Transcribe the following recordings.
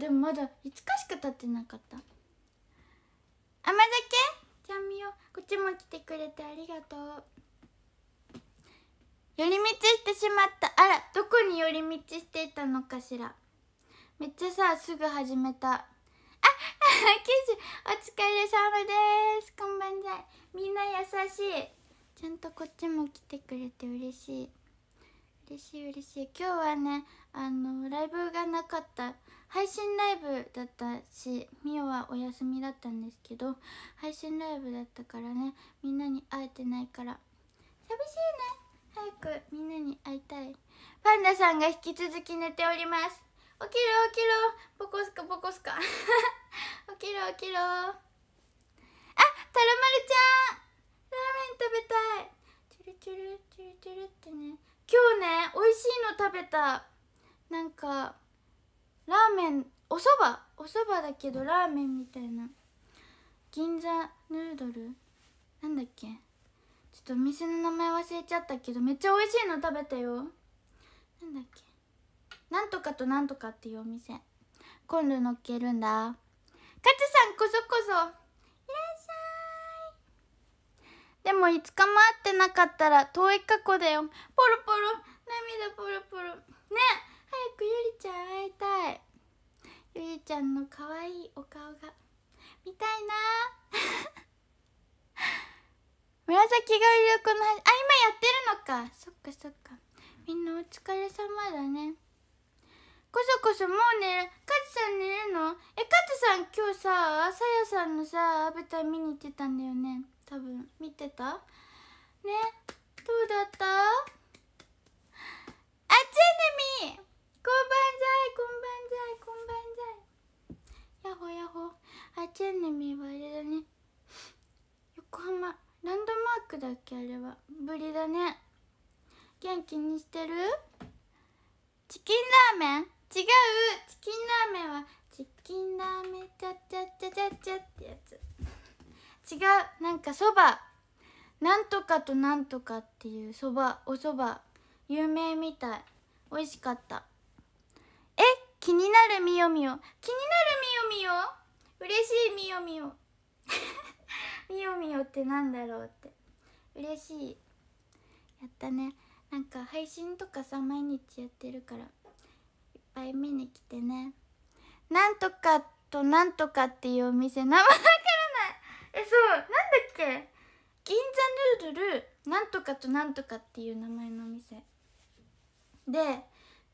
でもまだ5日しか経ってなかった甘酒ちゃんみよこっちも来てくれてありがとう寄り道してしまったあらどこに寄り道していたのかしらめっちゃさすぐ始めたあ 九州お疲れ様ですこんばんはみんな優しいちゃんとこっちも来てくれて嬉しい嬉しい嬉しい今日はねあのライブがなかった配信ライブだったしみおはお休みだったんですけど配信ライブだったからねみんなに会えてないから寂しいね早くみんなに会いたいパンダさんが引き続き寝ております起きろ起きろポコスカポコスカ起きろ起きろあたらまるちゃん食べたなんかラーメンおそばおそばだけどラーメンみたいな銀座ヌードルなんだっけちょっとお店の名前忘れちゃったけどめっちゃ美味しいの食べたよなんだっけなんとかとなんとかっていうお店今度乗っけるんだかつさんこそこそいらっしゃいでも5日も会ってなかったら遠い過去だよポロポロ涙ポロポロね早くゆりちゃん会いたいゆりちゃんの可愛いお顔が見たいな 紫がいるこのあ今やってるのかそっかそっかみんなお疲れ様だねこそこそもう寝るカズさん寝るのえカズさん今日ささやさんのさ舞台見に行ってたんだよね多分見てたねどうだったちネミーこんばんざいこんばんざいこんばんざいやほやほあちえねみはあれだね横浜ランドマークだっけあれはぶりだね元気にしてるチキンラーメン違うチキンラーメンはチキンラーメンチャチャチャチャチャってやつ違うなんかそばなんとかとなんとかっていうそばおそば有名みたい美味しかったえ気になるみよみよ気になるみよみよ嬉しいみよみよ みよみよってなんだろうって嬉しいやったねなんか配信とかさ毎日やってるからいっぱい見に来てねなんとかとなんとかっていうお店名前わからないえそうなんだっけ銀座ヌードルなんとかとなんとかっていう名前のお店で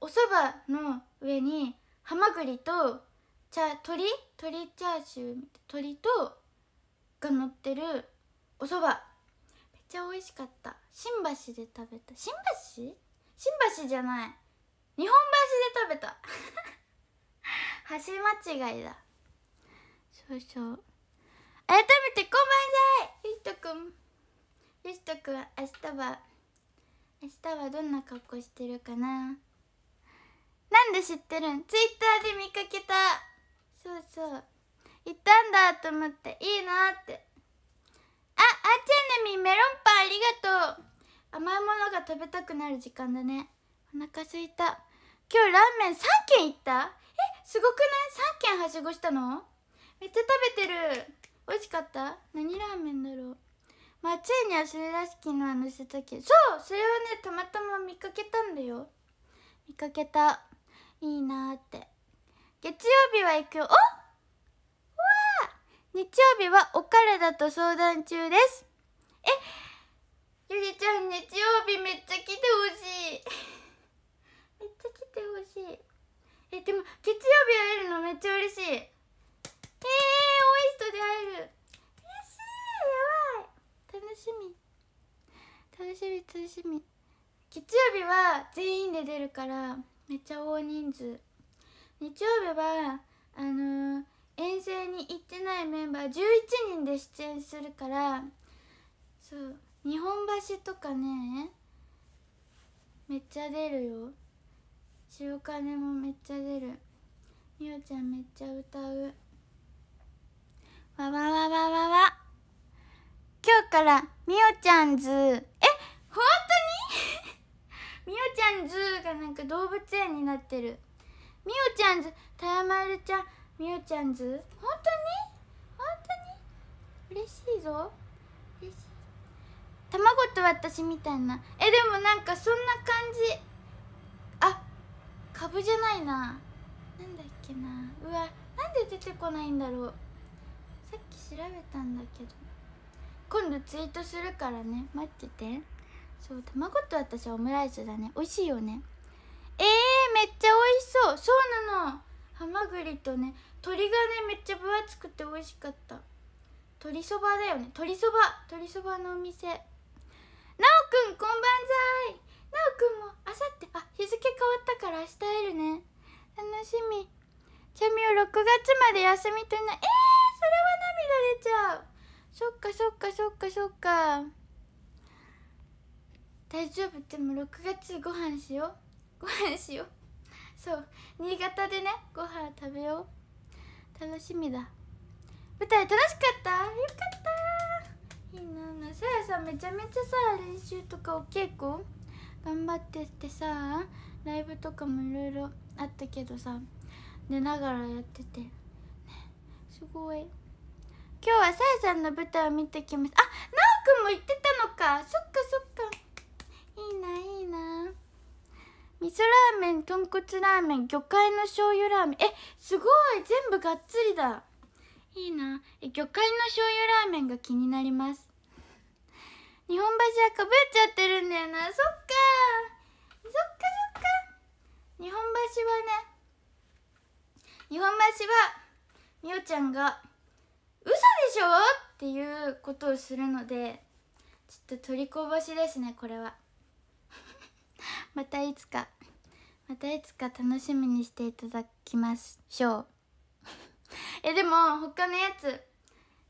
おそばの上にハマグリとチャ鶏鶏チャーシュー鶏とが乗ってるおそばめっちゃ美味しかった新橋で食べた新橋新橋じゃない日本橋で食べた 橋間違いだそうそう改めてこんばんはゆひとくんゆひとくん明日は明日はどんな格好してるかななんで知ってるんツイッターで見かけたそうそう行ったんだと思っていいなってああちゃねみメロンパンありがとう甘いものが食べたくなる時間だねお腹すいた今日ラーメン3軒行ったえすごくない3軒はしごしたのめっちゃ食べてる美味しかった何ラーメンだろうまあついにはそれらしきのは載せたけどそうそれはねたまたま見かけたんだよ見かけたいいなって月曜日は行くよおわ日曜日はお体と相談中ですえゆりちゃん日曜日めっちゃ来てほしいめっちゃ来てほしいえでも月曜日全員で出るからめっちゃ大人数日曜日はあのー、遠征に行ってないメンバー11人で出演するからそう日本橋とかねめっちゃ出るよ塩金もめっちゃ出るみおちゃんめっちゃ歌うわわわわわわ今日からみおちゃんズえ本当にみおちゃんズーがなんか動物園になってるみおちゃんズたやまるちゃんみおちゃんズ本当に本当に嬉しいぞ嬉しい卵と私みたいなえでもなんかそんな感じあかぶじゃないななんだっけなうわなんで出てこないんだろうさっき調べたんだけど今度ツイートするからね待ってて。そう卵と私はオムライスだね美味しいよねえー、めっちゃ美味しそうそうなのハマグリとね鶏がねめっちゃ分厚くて美味しかった鶏そばだよね鶏そば鶏そばのお店なおくんこんばんざいなおくんもあさってあ日付変わったから明日会えるね楽しみちなみを6月まで休みといなえー、それは涙出ちゃうそっかそっかそっかそっか大丈夫でも6月ご飯しようご飯しようそう新潟でねご飯食べよう楽しみだ舞台楽しかったよかったいいなさやさんめちゃめちゃさ練習とかお稽古頑張ってってさライブとかもいろいろあったけどさ寝ながらやってて、ね、すごい今日はさやさんの舞台を見てきましたあなおくんも言ってたのかそっーメン豚骨ラーメン魚介の醤油ラーメンえすごい全部がっつりだいいなえ魚介の醤油ラーメンが気になります日本橋はかぶっちゃってるんだよなそっかそっかそっか日本橋はね日本橋はみおちゃんが「嘘でしょ!」っていうことをするのでちょっと取りこぼしですねこれは またいつか。またいつか楽しみにしていただきましょう えでも他のやつ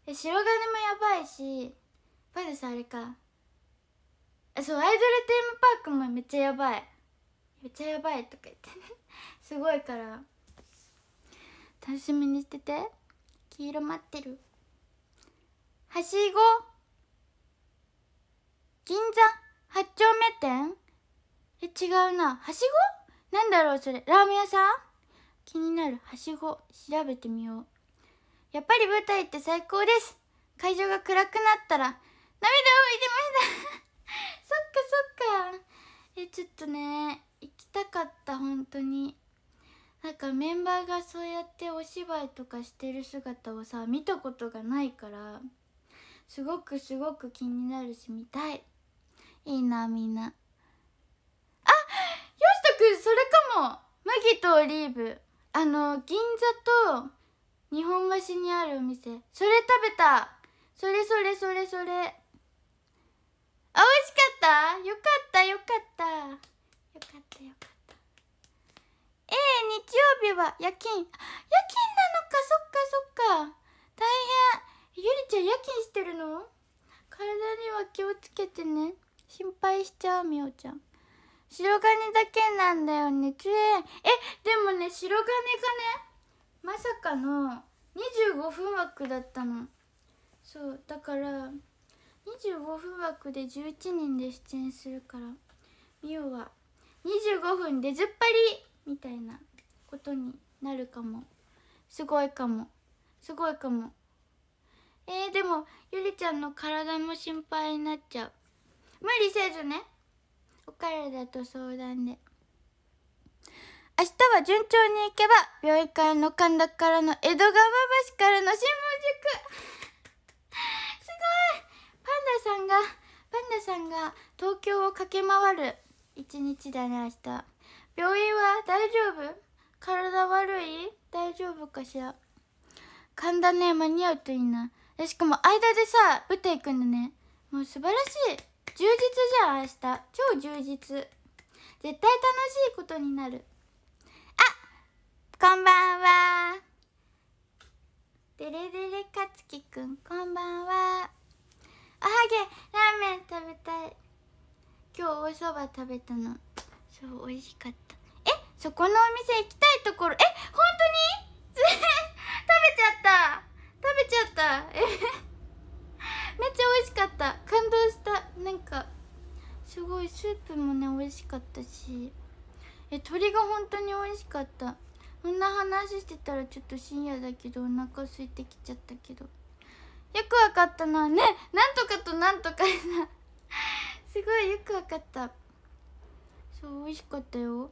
え白金もやばいしパルスあれかあそうアイドルテーマパークもめっちゃやばいめっちゃやばいとか言って すごいから楽しみにしてて黄色待ってるはしご銀座八丁目店え違うなはしごなんだろうそれラーメン屋さん気になるはしご調べてみようやっぱり舞台って最高です会場が暗くなったら涙を拭いてました そっかそっかえちょっとね行きたかった本当になんかメンバーがそうやってお芝居とかしてる姿をさ見たことがないからすごくすごく気になるし見たいいいなみんなも麦とオリーブあの銀座と日本橋にあるお店それ食べたそれそれそれそれあ美味しかったよかったよかったよかったよかったええー、日曜日は夜勤夜勤なのかそっかそっか大変ゆりちゃん夜勤してるの体には気をつけてね心配しちゃうみおちゃん白金だけなんだよねきれいえでもね白金がねまさかの25分枠だったのそうだから25分枠で11人で出演するからミオは25分でずっぱりみたいなことになるかもすごいかもすごいかもえー、でもゆりちゃんの体も心配になっちゃう無理せずねお体と相談で明日は順調に行けば病院からの神田からの江戸川橋からの新聞塾すごいパンダさんがパンダさんが東京を駆け回る一日だね明日病院は大丈夫体悪い大丈夫かしら神田ね間に合うといいなしかも間でさ舞台行くんだねもう素晴らしい充実じゃん明日超充実絶対楽しいことになるあこんばんはデレデレかつきくんこんばんはおはげラーメン食べたい今日おそば食べたのそう美味しかったえそこのお店行きたいところえ本当に味しかったしえ鳥が本当に美味しかったそんな話してたらちょっと深夜だけどお腹空いてきちゃったけどよくわかったなねなんとかとなんとかさ すごいよくわかったそう美味しかったよ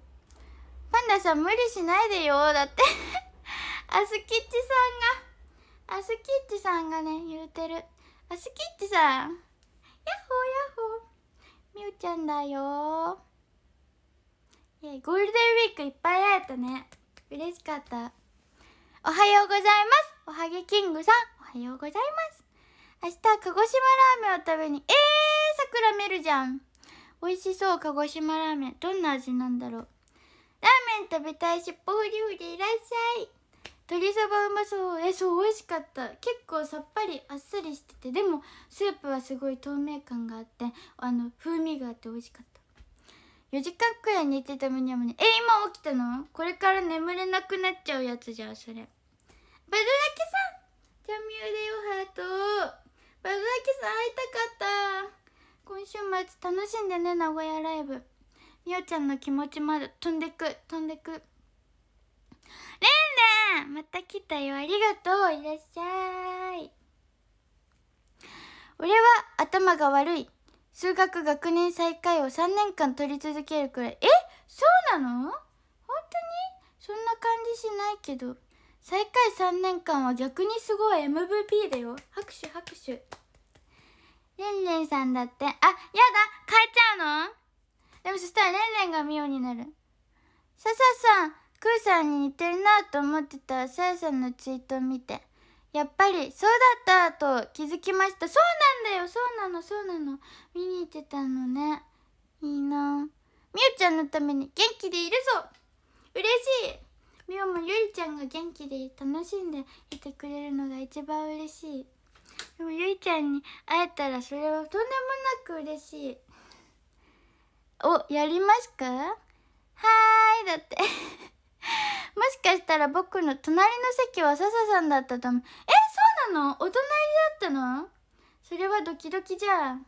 パンダさん無理しないでよだって アスキッチさんがアスキッチさんがね言うてるアスキッチさんヤッホーヤッホーみゆちゃんだよイェゴールデンウィークいっぱい会えたね嬉しかったおはようございますおはげキングさんおはようございます明日鹿児島ラーメンを食べにえー桜見るじゃん美味しそう鹿児島ラーメンどんな味なんだろうラーメン食べたいしっぽふりふりいらっしゃい鶏そばうまそうえそう美味しかった結構さっぱりあっさりしててでもスープはすごい透明感があってあの風味があって美味しかった4時間くらい寝てたむにゃむにゃえ今起きたのこれから眠れなくなっちゃうやつじゃんそれバドラキさんちゃみゆれよハートバドラキさん会いたかった今週末楽しんでね名古屋ライブみおちゃんの気持ちまで飛んでく飛んでくれんれんまた来たよありがとういらっしゃい俺は頭が悪い数学学年最下位を3年間取り続けるくらいえそうなの本当にそんな感じしないけど最下位3年間は逆にすごい MVP だよ拍手拍手レンレンさんだってあやだ変えちゃうのでもそしたらレンレンがミオになる笹さんクーさんに似てるなと思ってたらさやさんのツイートを見てやっぱりそうだったと気づきましたそうなんだよそうなのそうなの見に行ってたのねいいなみゆちゃんのために元気でいるぞ嬉しいみゆもゆりちゃんが元気で楽しんでいてくれるのが一番嬉しいでもゆいちゃんに会えたらそれはとんでもなく嬉しいおやりますかはーいだってもしかしたら僕の隣の席は笹さんだったと思う。え、そうなのお隣だったのそれはドキドキじゃん。あれ、ゆう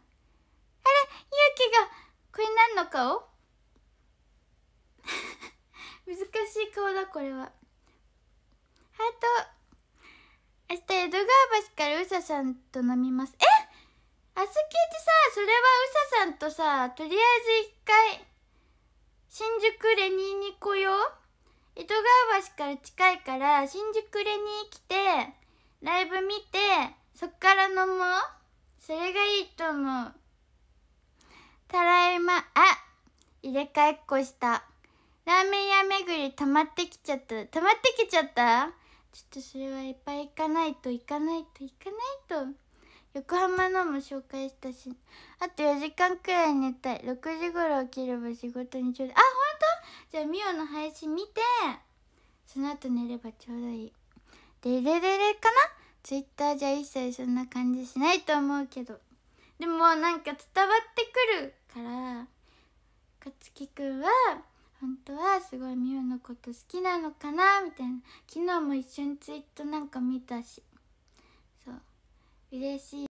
きが、これ何の顔 難しい顔だ、これは。ハート。明日、江戸川橋からうささんと飲みます。えあすきちさ、それはうささんとさ、とりあえず一回、新宿レニーに来よう。江戸川橋から近いから新宿レに来てライブ見てそっから飲もうそれがいいと思うただいまあ入れ替えっこしたラーメン屋巡り溜まってきちゃった溜まってきちゃったちょっとそれはいっぱい行かないと行かないと行かないと横浜のも紹介したしあと4時間くらい寝たい6時頃起きれば仕事にちょうどあじゃあミオの配信見てその後寝ればちょうどいいでれれれかなツイッターじゃ一切そんな感じしないと思うけどでもなんか伝わってくるからかつきくんは本当はすごいミオのこと好きなのかなみたいな昨日も一緒にツイートなんか見たしそう嬉しい